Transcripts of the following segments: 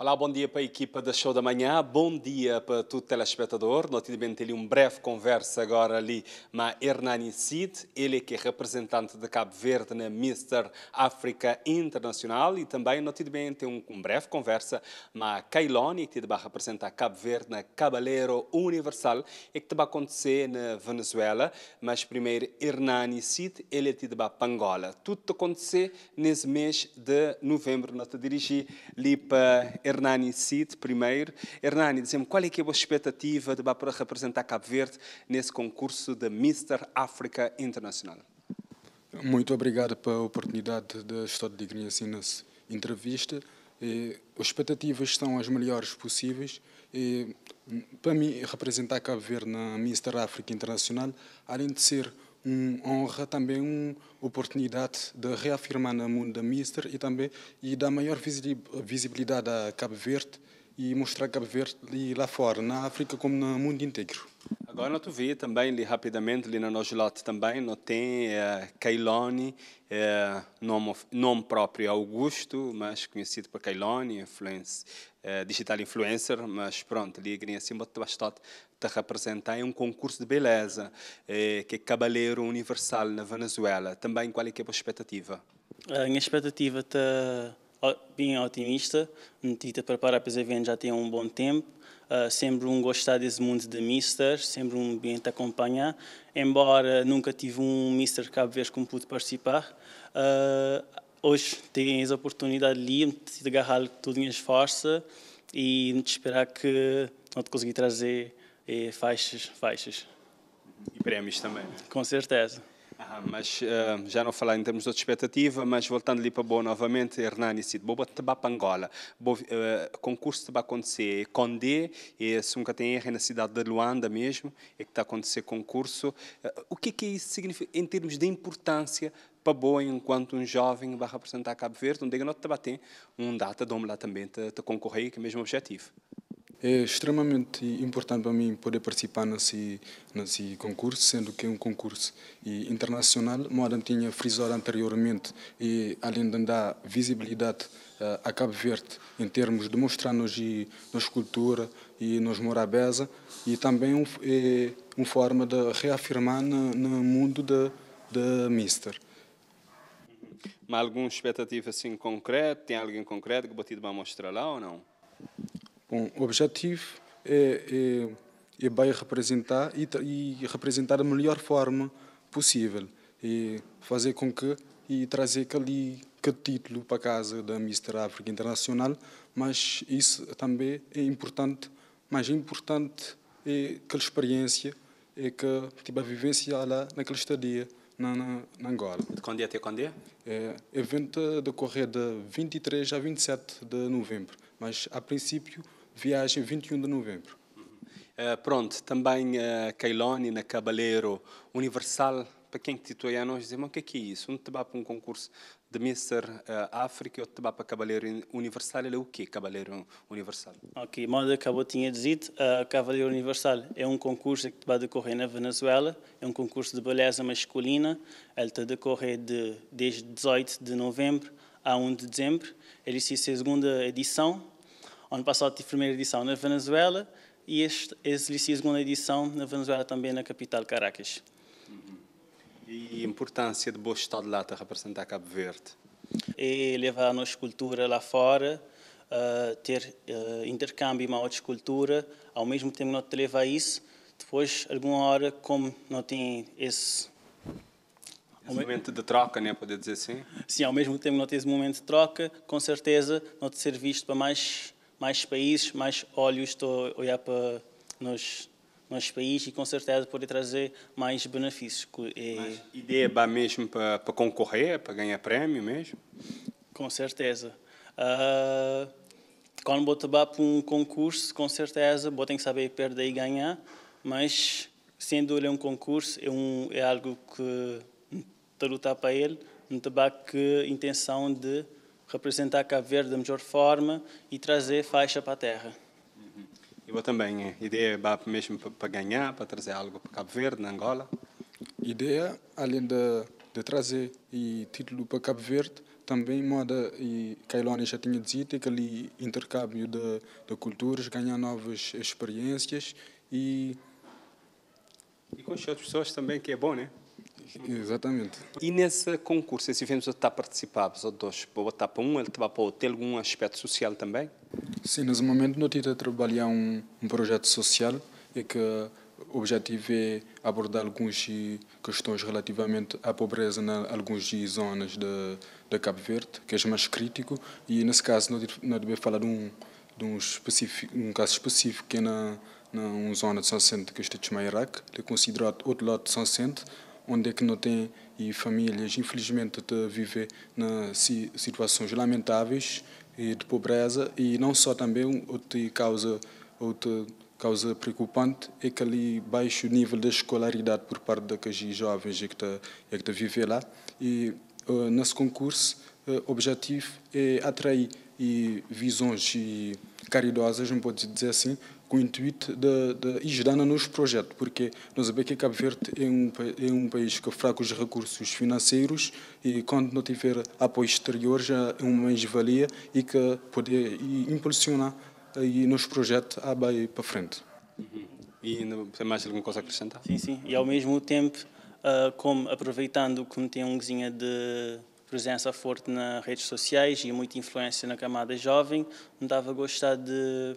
Olá, bom dia para a equipa da Show da Manhã, bom dia para todo telespectador. Notidamente, ali um breve conversa agora ali com Hernani Cid, ele que é representante de Cabo Verde na Mister África Internacional e também, notidamente, um, um breve conversa com Kailoni, que vai representar Cabo Verde na Cabaleiro Universal e que vai acontecer na Venezuela. Mas primeiro, Hernani Cid, ele é vai para Angola. Tudo acontecer nesse mês de novembro, nós te dirigi ali para Hernani Cid primeiro. Hernani, me qual é que é a vossa expectativa de para representar Cabo Verde nesse concurso de Mister África Internacional? Muito obrigado pela oportunidade de estar de assim nessa entrevista. E, as expectativas são as melhores possíveis. E, hum, para mim, representar Cabo Verde na Mister África Internacional, além de ser uma honra, também uma oportunidade de reafirmar no mundo da Mister e também e dar maior visibilidade a Cabo Verde e mostrar Cabo Verde lá fora, na África como no mundo inteiro. Agora nós vi também li rapidamente ali na Nojilot também nós tem Cailone, eh, Keilone, eh, nome, nome próprio Augusto, mas conhecido por Cailone, influence, eh, digital influencer, mas pronto, ali cima assim bastante te representar em um concurso de beleza que é Cabaleiro Universal na Venezuela. Também qual é que é a expectativa? A minha expectativa está te bem otimista, metida para parar para evento já tem um bom tempo, uh, sempre um gostar desse mundo de misters, sempre um ambiente a acompanhar, embora nunca tive um mister cabo vez como pude participar, uh, hoje tens a oportunidade ali, de agarrar tudo em esforço e de esperar que não te consegui trazer eh, faixas, faixas. E prémios também. Com certeza. Ah, mas uh, já não falar em termos de expectativa, mas voltando ali para boa novamente, Hernani Cid, boa teba para Angola, o uh, ah, concurso que vai acontecer, é Condé, e é, se nunca tem erro, é na cidade de Luanda mesmo, é que está a acontecer concurso. Uh, o que que isso significa em termos de importância para boa enquanto um jovem vai representar Cabo Verde, onde é que não te tem um data, de lá também te, te concorrer, que é o mesmo objetivo? É extremamente importante para mim poder participar nesse, nesse concurso, sendo que é um concurso internacional, moda tinha frisado anteriormente, e além de dar visibilidade eh, a Cabo Verde, em termos de mostrar-nos eh, nossa cultura e nos morabeza, e também é uma forma de reafirmar no, no mundo da da Mister. Mas alguma expectativa assim concreta? Tem alguém concreto que batido vai mostrar lá ou não? Bom, o objetivo é, é, é bem representar e, e, representar da melhor forma possível e fazer com que e trazer aquele que título para casa da Mister África Internacional, mas isso também é importante, mais importante é aquela experiência é que tive a vivência lá naquela estadia na, na, na Angola. De quando é até quando é? é evento decorrer de 23 a 27 de novembro, mas a princípio Viagem 21 de novembro. Uh, pronto, também uh, eh, Keiloni, na Cabaleiro, Universal, para quem a nós dizemos, o que é, que é isso? Um tebá para um concurso de Mr. Eh, África e outro tebá para Cabaleiro Universal, ele é o quê, Cabaleiro Universal? Ok, moda acabou tinha dito, uh, Cabaleiro Universal é um concurso que vai decorrer na Venezuela, é um concurso de beleza masculina, ele está a decorrer de, desde 18 de novembro a 1 de dezembro, ele é a segunda edição, Ano passado tive a primeira edição na Venezuela e este, exerci a segunda edição na Venezuela também na capital Caracas. Uhum. E a importância de Boa Estado lá para representar Cabo Verde? E é levar a nossa cultura lá fora, uh, ter uh, intercâmbio uma outra cultura, ao mesmo tempo não te levar isso, depois, alguma hora, como não tem esse momento de troca, né? Poder dizer assim? Sim, ao mesmo tempo não tens momento de troca, com certeza não te ser visto para mais mais países, mais olhos estou a olhar para nos nos países e com certeza pode trazer mais benefícios. e é Mas ideia é mesmo para, para concorrer, para ganhar prémio mesmo? Com certeza. Uh, quando você vai para um concurso, com certeza você que saber perder e ganhar, mas sendo ele um concurso, é, um, é algo que a lutar para ele, não tem que intenção de representar Cabo Verde da melhor forma e trazer faixa para a terra. Uhum. Eu também, a eh, ideia é mesmo para ganhar, para trazer algo para Cabo Verde, na Angola? Ideia, além de, de trazer e título para Cabo Verde, também moda e Cailone já tinha dito é que ali intercâmbio de, de culturas, ganhar novas experiências e e com as outras pessoas também que é bom, né? Exatamente. E nesse concurso, esse evento está participados, ou dois, ou está para um, ele está para outro, tem algum aspecto social também? Sim, nesse momento nós estamos a trabalhar um, um projeto social e que o objetivo é abordar algumas questões relativamente à pobreza em algumas zonas de, de Cabo Verde, que é mais crítico, e nesse caso nós, devemos falar de um, de um, específico, um caso específico que é na numa zona de São Vicente que está é de que é considerado outro lado de São Vicente, onde é que não tem e famílias, infelizmente, a viver na situações lamentáveis e de pobreza e não só também outra causa outra causa preocupante é que ali baixo nível da escolaridade por parte daqueles jovens é que está é que está a viver lá e uh, nesse concurso uh, objetivo é atrair e visões e caridosas, não pode dizer assim, com o intuito de, de ajudar no nosso projeto, porque nós sabemos que Cabo Verde é um, é um país que fraco os recursos financeiros e quando não tiver apoio exterior já é uma mais-valia e que poder impulsionar nos nosso projeto a vai para frente. Uhum. E tem mais alguma coisa a acrescentar? Sim, sim. E ao mesmo tempo, uh, como aproveitando que tem um cozinha de presença forte nas redes sociais e muita influência na camada jovem, me dava gostar de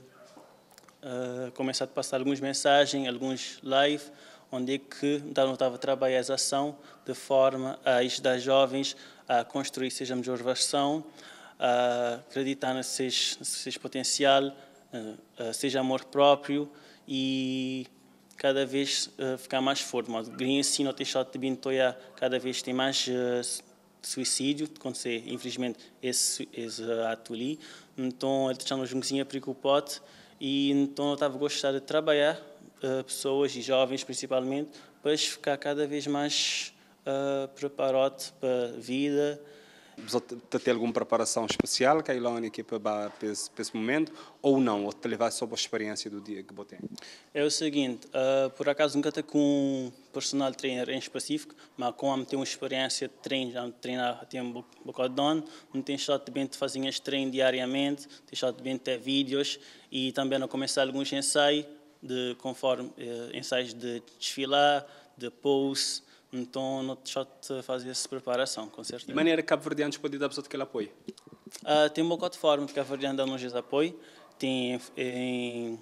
começar ah, começado a passar algumas mensagens, alguns live, onde é que então, estava a trabalhar essa ação de forma a ajudar jovens a construir seja melhor versão, a acreditar no seu, potencial, ah, ah, seja amor próprio e cada vez ficar mais forte. Mas green assim a deixar de bintoia cada vez tem mais suicídio suicídio, acontecer infelizmente esse, esse ato ali. Então, ele deixou nos o preocupado e então eu estava a gostar de trabalhar uh, pessoas e jovens principalmente para ficar cada vez mais uh, eh, preparado para a vida, você tem alguma preparação especial que a Ilone equipa para esse momento ou não? Ou te levar só para a experiência do dia que você tem? É o seguinte, uh, por acaso nunca estou com um personal trainer em específico, mas como tenho experiência de treino, já treinar há um bocado de ano, não tenho estado bem de fazer este treino diariamente, tenho estado bem de ter vídeos e também não começar alguns ensaios, de, conforme uh, ensaios de desfilar, de pose, então, no chat fazes essa preparação, com certeza. De maneira que cabo Verdeanos podem dar pessoa aquele apoio? Uh, tem um bocado de forma que cabo Verdeano dá-nos esse apoio. Tem em,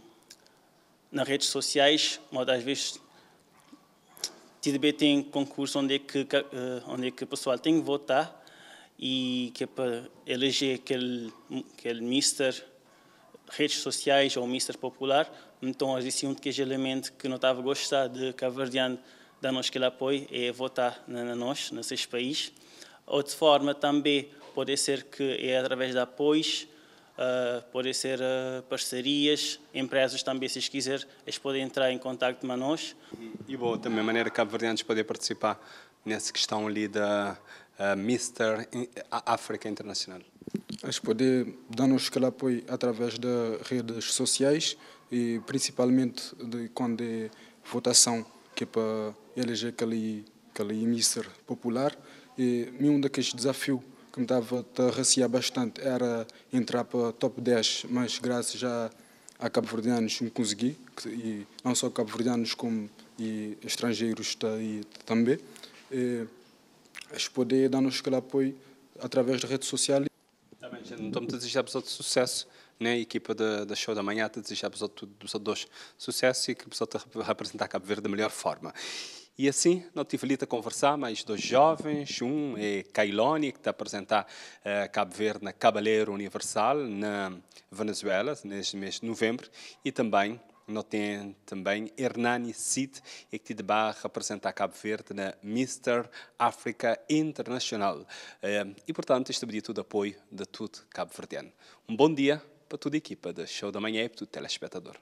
nas redes sociais, às vezes TDB tem concurso onde é que ah, onde é que o pessoal tem que votar e que é para eleger aquele aquele mister redes sociais ou mister popular então às vezes um daqueles é elementos que não estava a gostar de Cabo Verdeano dar-nos aquele apoio é votar na nós, nesses países. Outra forma também pode ser que é através de apoios, uh, pode ser uh, parcerias, empresas também, se quiser, eles podem entrar em contato com nós. E, e boa também maneira que cabo-verdianos poder participar nessa questão ali da uh, Mister África Internacional. Eles podem dar-nos aquele apoio através das redes sociais e principalmente de, quando é votação que é para eleger é aquele, aquele emissor popular. E um daqueles desafios que me estava a raciar bastante era entrar para o top 10, mas graças a, a cabo-verdianos me consegui, e não só cabo-verdianos como e estrangeiros também. E, poder dar-nos aquele apoio através da rede social. Também, não estamos a desejar pessoas de sucesso, né? a equipa da, da Show da Manhã está a desejar pessoas de, sucesso e que pessoas representar Cabo Verde da melhor forma. E assim, não tive lida a conversar, mas dois jovens, um é Cailoni, que está a apresentar uh, Cabo Verde na Cabaleiro Universal, na Venezuela, neste mês de novembro, e também não tem também Hernani Cid, é que está barra apresentar a Cabo Verde na Mister África Internacional. Eh, e, portanto, este pedido de apoio de tudo cabo Verdeano. Um bom dia para toda a equipa da Show da Manhã e para todo telespectador.